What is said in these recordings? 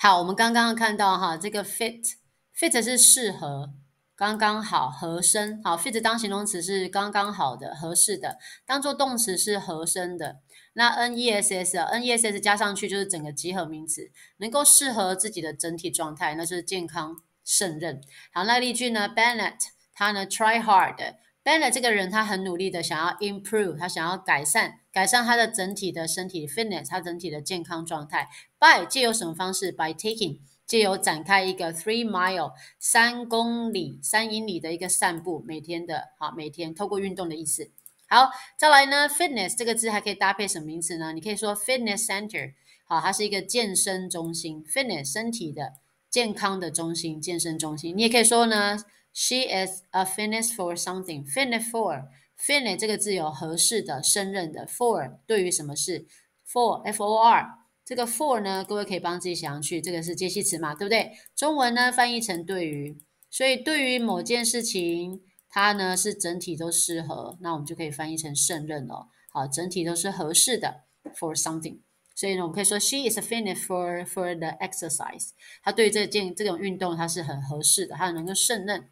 好，我们刚刚看到哈，这个 fit fit 是适合，刚刚好合身。好，fit 当形容词是刚刚好的、合适的；当做动词是合身的。那 n e s s 啊，n e s s 加上去就是整个集合名词，能够适合自己的整体状态，那是健康胜任。好，那例句呢？Bennett 他呢 try hard。Bennett 这个人他很努力的想要 improve，他想要改善。改善他的整体的身体 fitness，他整体的健康状态。by 借由什么方式？by taking 借由展开一个 three mile 三公里、三英里的一个散步，每天的，好，每天透过运动的意思。好，再来呢，fitness 这个字还可以搭配什么名词呢？你可以说 fitness center，好，它是一个健身中心，fitness 身体的健康的中心，健身中心。你也可以说呢，she is a fitness for something，fitness for。Finish 这个字有合适的、胜任的。For 对于什么事 f o r F O R 这个 For 呢？各位可以帮自己写上去。这个是介系词嘛，对不对？中文呢翻译成对于，所以对于某件事情，它呢是整体都适合，那我们就可以翻译成胜任了。好，整体都是合适的。For something，所以呢我们可以说 She is f i n i s e for for the exercise。她对于这件这种运动，她是很合适的，她能够胜任。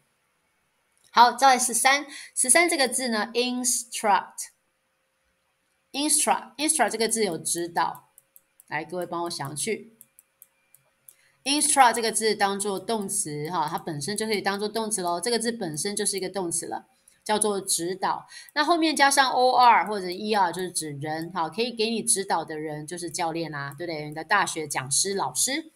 好，再来十三十三这个字呢？Instruct，instruct，instruct 这个字有指导。来，各位帮我想去。Instruct 这个字当做动词哈，它本身就可以当做动词喽。这个字本身就是一个动词了，叫做指导。那后面加上 o r 或者 e r 就是指人哈，可以给你指导的人就是教练啦，对不对？你的大学讲师、老师。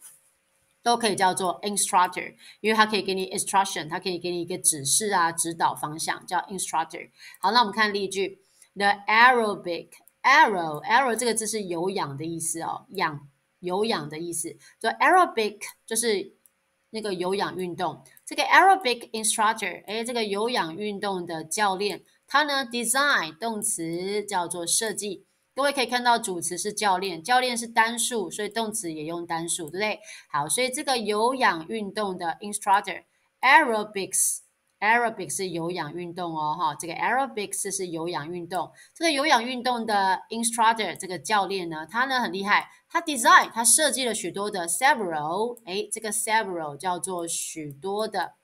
都可以叫做 instructor，因为它可以给你 instruction，它可以给你一个指示啊、指导方向，叫 instructor。好，那我们看例句。The aerobic a r r a r r 这个字是有氧的意思哦，氧有氧的意思，就 aerobic 就是那个有氧运动。这个 aerobic instructor，哎，这个有氧运动的教练，他呢 design 动词叫做设计。各位可以看到，主词是教练，教练是单数，所以动词也用单数，对不对？好，所以这个有氧运动的 instructor，aerobics，aerobics 是有氧运动哦，哈，这个 aerobics 是有氧运动。这个有氧运动的 instructor，这个教练呢，他呢很厉害，他 design，他设计了许多的 several，哎，这个 several 叫做许多的，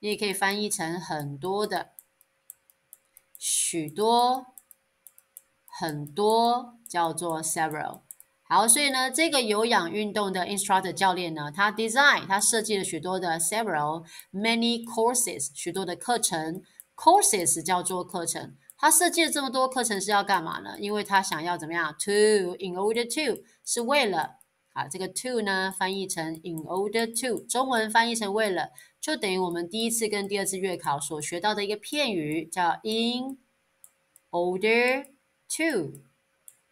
你也可以翻译成很多的，许多。很多叫做 several，好，所以呢，这个有氧运动的 instructor 教练呢，他 design 他设计了许多的 several many courses，许多的课程 courses 叫做课程。他设计了这么多课程是要干嘛呢？因为他想要怎么样？To in order to 是为了啊，这个 to 呢翻译成 in order to，中文翻译成为了，就等于我们第一次跟第二次月考所学到的一个片语叫 in order。To,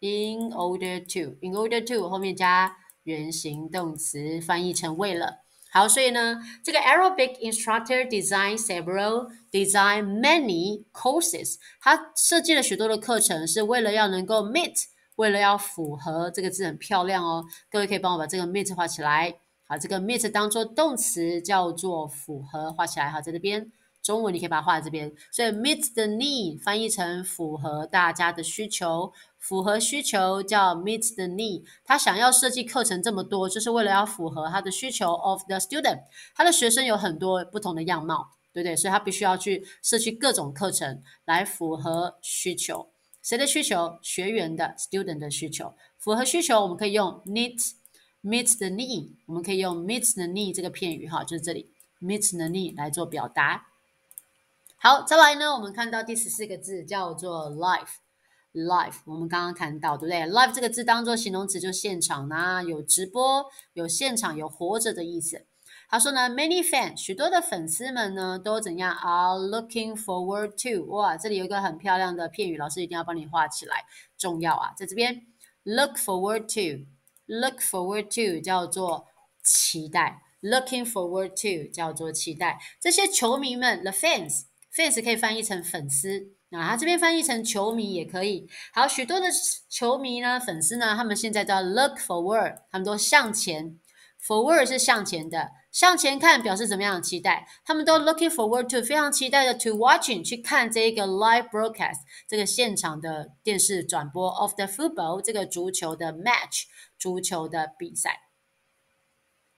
in order to, in order to 后面加原形动词，翻译成为了。好，所以呢，这个 Aerobic Instructor designed several, designed many courses。他设计了许多的课程，是为了要能够 meet，为了要符合。这个字很漂亮哦，各位可以帮我把这个 meet 画起来。好，这个 meet 当做动词叫做符合，画起来哈，在这边。中文你可以把它画在这边，所以 m e e t the need 翻译成符合大家的需求，符合需求叫 m e e t the need。他想要设计课程这么多，就是为了要符合他的需求 of the student。他的学生有很多不同的样貌，对不对？所以他必须要去设计各种课程来符合需求。谁的需求？学员的 student 的需求。符合需求我们可以用 needs m e e t the need，我们可以用 m e e t the need 这个片语哈，就是这里 m e e t the need 来做表达。好，再来呢，我们看到第十四个字叫做 life，life，我们刚刚看到对不对？life 这个字当做形容词就现场呐，有直播，有现场，有活着的意思。他说呢，many fans，许多的粉丝们呢都怎样？are looking forward to，哇，这里有一个很漂亮的片语，老师一定要帮你画起来，重要啊，在这边，look forward to，look forward to 叫做期待，looking forward to 叫做期待，这些球迷们，the fans。fans 可以翻译成粉丝，那它这边翻译成球迷也可以。好，许多的球迷呢，粉丝呢，他们现在都要 look forward，他们都向前，forward 是向前的，向前看表示怎么样期待？他们都 looking forward to，非常期待的 to watching 去看这个 live broadcast 这个现场的电视转播 of the football 这个足球的 match 足球的比赛。